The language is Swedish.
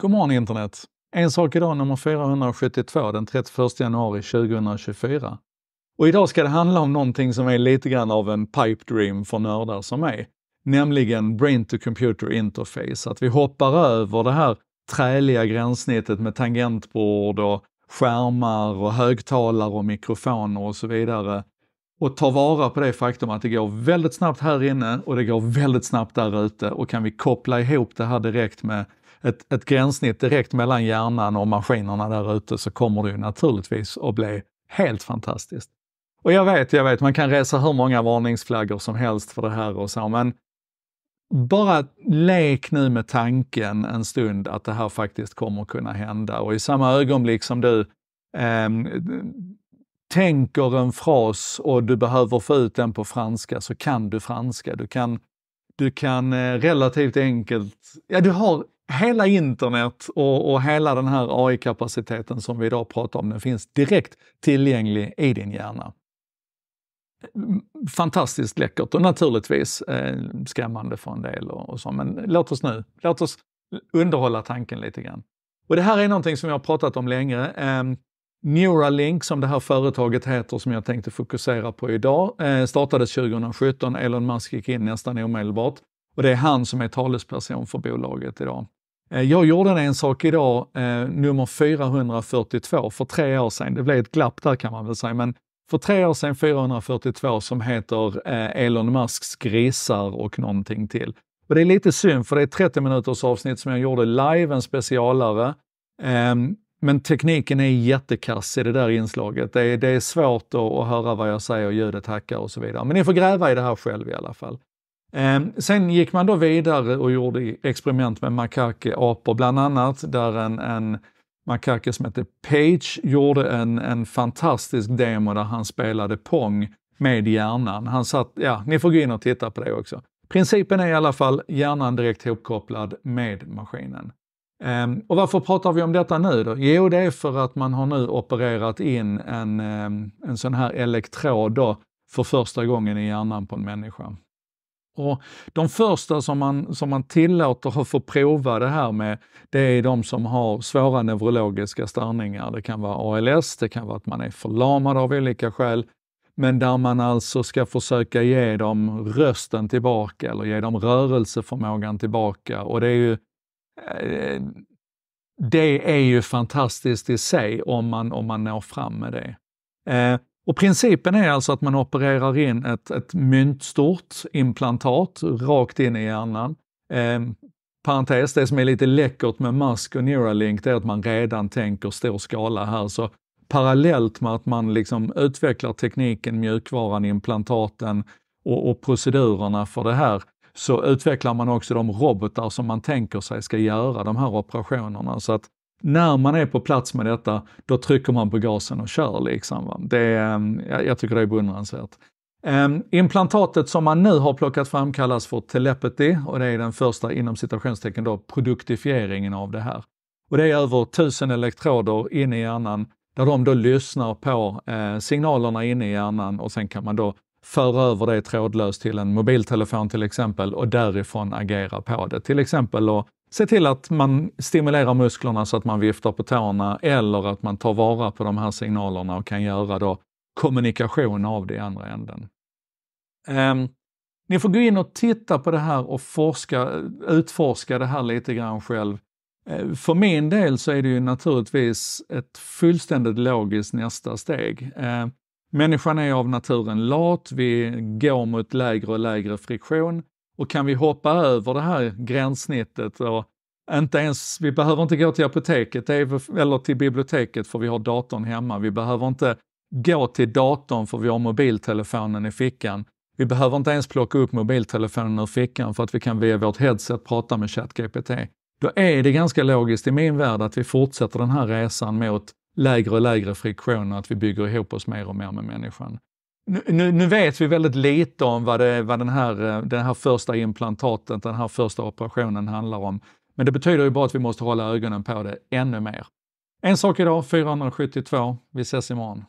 God morgon internet! En sak idag nummer 472 den 31 januari 2024. Och idag ska det handla om någonting som är lite grann av en pipe dream för nördar som mig. Nämligen Brain to Computer Interface, att vi hoppar över det här träliga gränssnittet med tangentbord och skärmar och högtalare och mikrofoner och så vidare och tar vara på det faktum att det går väldigt snabbt här inne och det går väldigt snabbt där ute och kan vi koppla ihop det här direkt med ett, ett gränssnitt direkt mellan hjärnan och maskinerna där ute så kommer det ju naturligtvis att bli helt fantastiskt. Och jag vet, jag vet, man kan resa hur många varningsflaggor som helst för det här och så, men bara lek nu med tanken en stund att det här faktiskt kommer kunna hända. Och i samma ögonblick som du eh, tänker en fras och du behöver få ut den på franska så kan du franska. Du kan, du kan eh, relativt enkelt, ja du har hela internet och, och hela den här AI-kapaciteten som vi idag pratar om, den finns direkt tillgänglig i din hjärna. Fantastiskt läckert och naturligtvis eh, skrämmande för en del och, och så, men låt oss nu, låt oss underhålla tanken lite grann. Och det här är någonting som jag har pratat om länge. Eh, Neuralink, som det här företaget heter som jag tänkte fokusera på idag, eh, startades 2017. Elon Musk gick in nästan omedelbart och det är han som är talesperson för bolaget idag. Eh, jag gjorde en, en sak idag, eh, nummer 442, för tre år sedan. Det blev ett glapp där kan man väl säga, men för tre år sedan 442 som heter eh, Elon Musks grisar och någonting till. Och det är lite synd, för det är ett 30 minuters avsnitt som jag gjorde live, en specialare. Ehm, men tekniken är jättekass i det där inslaget. Det är, det är svårt att höra vad jag säger, ljudet hackar och så vidare. Men ni får gräva i det här själv i alla fall. Ehm, sen gick man då vidare och gjorde experiment med makake bland annat där en, en makake som hette Page gjorde en, en fantastisk demo där han spelade pong med hjärnan. Han satt, ja, ni får gå in och titta på det också. Principen är i alla fall hjärnan direkt ihopkopplad med maskinen. Ehm, och varför pratar vi om detta nu då? Jo, det är för att man har nu opererat in en, ehm, en sån här elektrod då, för första gången i hjärnan på en människa. Och de första som man, som man tillåter att få prova det här med, det är de som har svåra neurologiska störningar. Det kan vara ALS, det kan vara att man är förlamad av olika skäl, men där man alltså ska försöka ge dem rösten tillbaka eller ge dem rörelseförmågan tillbaka. Och det är ju, eh, det är ju fantastiskt i sig om man, om man når fram med det. Eh, och principen är alltså att man opererar in ett, ett myntstort implantat rakt in i hjärnan. Eh, parentes, det som är lite läckert med Musk och Neuralink det är att man redan tänker stor skala här. Så parallellt med att man liksom utvecklar tekniken, mjukvaran, implantaten och, och procedurerna för det här så utvecklar man också de robotar som man tänker sig ska göra de här operationerna. Så att när man är på plats med detta, då trycker man på gasen och kör. Liksom, Det, mm, jag, tycker det är beundransvärt. Ehm, implantatet som man nu har plockat fram kallas för telepathy och det är den första inom citationstecken då produktifieringen av det här. Och det är över tusen elektroder in i hjärnan där de då lyssnar på eh, signalerna inne i hjärnan och sen kan man då föra över det trådlöst till en mobiltelefon till exempel och därifrån agera på det. Till exempel att se till att man stimulerar musklerna så att man viftar på tårna eller att man tar vara på de här signalerna och kan göra då kommunikation av det i andra änden. Um, ni får gå in och titta på det här och forska, utforska det här lite grann själv. Ehm, för min del så är det ju naturligtvis ett fullständigt logiskt nästa steg. Ehm, människan är av naturen lat, vi går mot lägre och lägre friktion. Och kan vi hoppa över det här gränssnittet och inte ens, vi behöver inte gå till apoteket eller till biblioteket för vi har datorn hemma. Vi behöver inte gå till datorn för vi har mobiltelefonen i fickan. Vi behöver inte ens plocka upp mobiltelefonen ur fickan för att vi kan via vårt headset prata med ChatGPT. Då är det ganska logiskt i min värld att vi fortsätter den här resan mot lägre och lägre friktion och att vi bygger ihop oss mer och mer med människan. Nu, nu, vet vi väldigt lite om vad, det, vad den, här, eh, den här första implantaten, den här första operationen handlar om. Men det betyder ju bara att vi måste hålla ögonen på det ännu mer. En sak idag, 472. Vi ses imorgon.